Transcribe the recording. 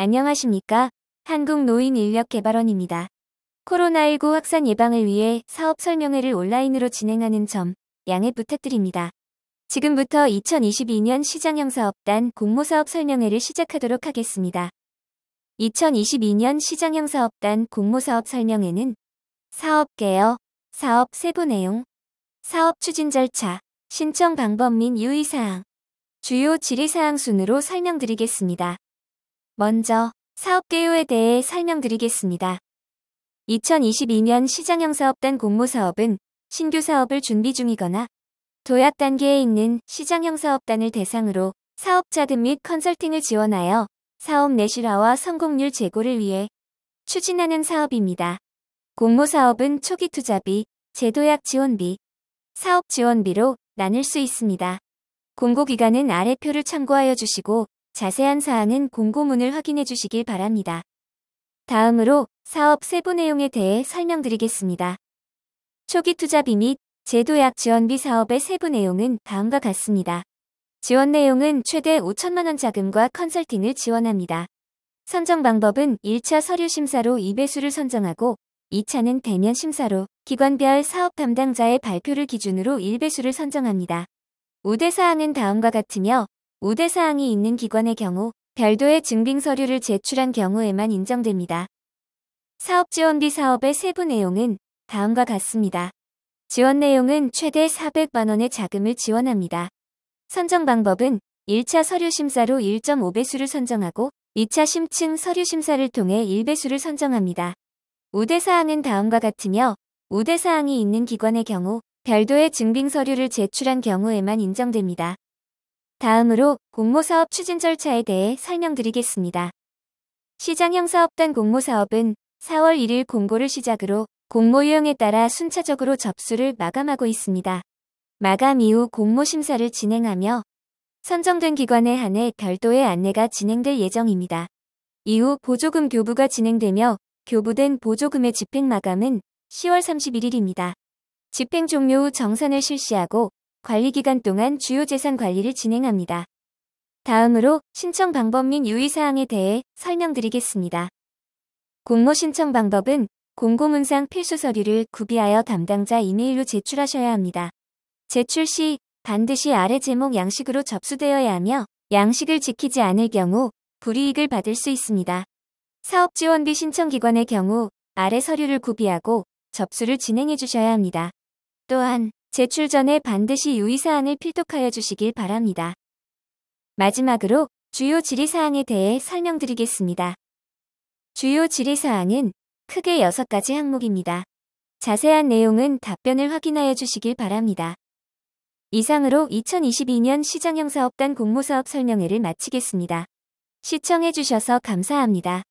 안녕하십니까? 한국노인인력개발원입니다. 코로나19 확산 예방을 위해 사업 설명회를 온라인으로 진행하는 점 양해 부탁드립니다. 지금부터 2022년 시장형사업단 공모사업 설명회를 시작하도록 하겠습니다. 2022년 시장형사업단 공모사업 설명회는 사업 개요, 사업 세부 내용, 사업 추진 절차, 신청 방법 및 유의사항, 주요 질의사항 순으로 설명드리겠습니다. 먼저 사업개요에 대해 설명드리겠습니다. 2022년 시장형 사업단 공모 사업은 신규 사업을 준비 중이거나 도약 단계에 있는 시장형 사업단을 대상으로 사업 자금 및 컨설팅을 지원하여 사업 내실화와 성공률 제고를 위해 추진하는 사업입니다. 공모 사업은 초기 투자비, 제도약 지원비, 사업 지원비로 나눌 수 있습니다. 공고기간은 아래 표를 참고하여 주시고 자세한 사항은 공고문을 확인해 주시길 바랍니다. 다음으로 사업 세부 내용에 대해 설명드리겠습니다. 초기 투자비 및 제도약 지원비 사업의 세부 내용은 다음과 같습니다. 지원 내용은 최대 5천만원 자금과 컨설팅을 지원합니다. 선정 방법은 1차 서류 심사로 2배수를 선정하고 2차는 대면 심사로 기관별 사업 담당자의 발표를 기준으로 1배수를 선정합니다. 우대 사항은 다음과 같으며 우대사항이 있는 기관의 경우 별도의 증빙 서류를 제출한 경우에만 인정됩니다. 사업지원비 사업의 세부 내용은 다음과 같습니다. 지원 내용은 최대 400만원의 자금을 지원합니다. 선정 방법은 1차 서류 심사로 1.5배수를 선정하고 2차 심층 서류 심사를 통해 1배수를 선정합니다. 우대사항은 다음과 같으며 우대사항이 있는 기관의 경우 별도의 증빙 서류를 제출한 경우에만 인정됩니다. 다음으로 공모사업 추진 절차에 대해 설명드리겠습니다. 시장형 사업단 공모사업은 4월 1일 공고를 시작으로 공모 유형에 따라 순차적으로 접수를 마감하고 있습니다. 마감 이후 공모 심사를 진행하며 선정된 기관에 한해 별도의 안내가 진행될 예정입니다. 이후 보조금 교부가 진행되며 교부된 보조금의 집행 마감은 10월 31일입니다. 집행 종료 후 정산을 실시하고 관리기간 동안 주요 재산 관리를 진행합니다. 다음으로 신청 방법 및 유의사항에 대해 설명드리겠습니다. 공모 신청 방법은 공고문상 필수 서류를 구비하여 담당자 이메일로 제출하셔야 합니다. 제출 시 반드시 아래 제목 양식으로 접수되어야 하며 양식을 지키지 않을 경우 불이익을 받을 수 있습니다. 사업지원비 신청기관의 경우 아래 서류를 구비하고 접수를 진행해 주셔야 합니다. 또한 제출 전에 반드시 유의사항을 필독하여 주시길 바랍니다. 마지막으로 주요 질의사항에 대해 설명드리겠습니다. 주요 질의사항은 크게 6가지 항목입니다. 자세한 내용은 답변을 확인하여 주시길 바랍니다. 이상으로 2022년 시장형사업단 공모사업 설명회를 마치겠습니다. 시청해주셔서 감사합니다.